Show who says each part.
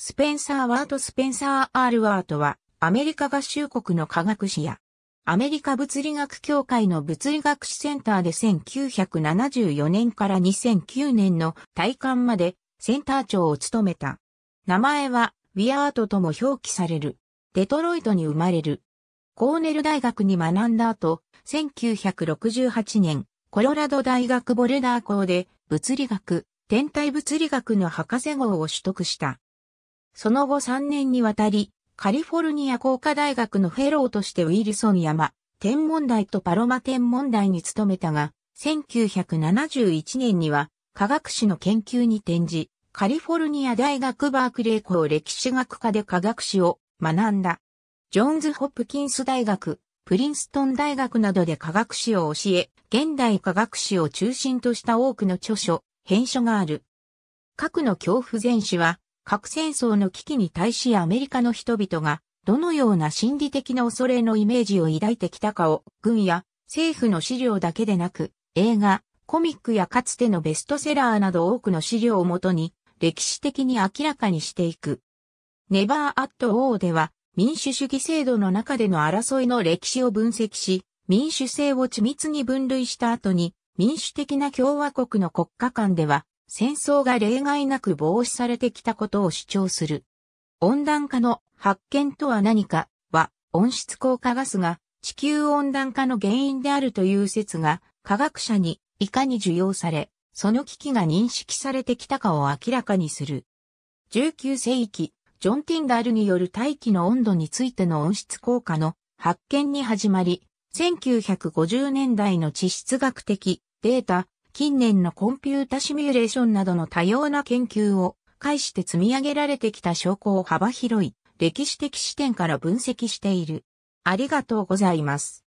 Speaker 1: スペンサー・ワート・スペンサー・アールワートは、アメリカ合衆国の科学史や、アメリカ物理学協会の物理学史センターで1974年から2009年の体官までセンター長を務めた。名前は、ウィアートとも表記される。デトロイトに生まれる。コーネル大学に学んだ後、1968年、コロラド大学ボルダー校で物理学、天体物理学の博士号を取得した。その後3年にわたり、カリフォルニア工科大学のフェローとしてウィルソン山、天文台とパロマ天文台に勤めたが、1971年には科学史の研究に転じ、カリフォルニア大学バークレー校歴史学科で科学史を学んだ。ジョーンズ・ホップキンス大学、プリンストン大学などで科学史を教え、現代科学史を中心とした多くの著書、編書がある。核の恐怖前史は、核戦争の危機に対しアメリカの人々がどのような心理的な恐れのイメージを抱いてきたかを軍や政府の資料だけでなく映画、コミックやかつてのベストセラーなど多くの資料をもとに歴史的に明らかにしていく。ネバーアット・オーでは民主主義制度の中での争いの歴史を分析し、民主性を緻密に分類した後に民主的な共和国の国家間では戦争が例外なく防止されてきたことを主張する。温暖化の発見とは何かは温室効果ガスが地球温暖化の原因であるという説が科学者にいかに受容され、その危機が認識されてきたかを明らかにする。19世紀、ジョン・ティンダールによる大気の温度についての温室効果の発見に始まり、1950年代の地質学的データ近年のコンピュータシミュレーションなどの多様な研究を介して積み上げられてきた証拠を幅広い歴史的視点から分析している。ありがとうございます。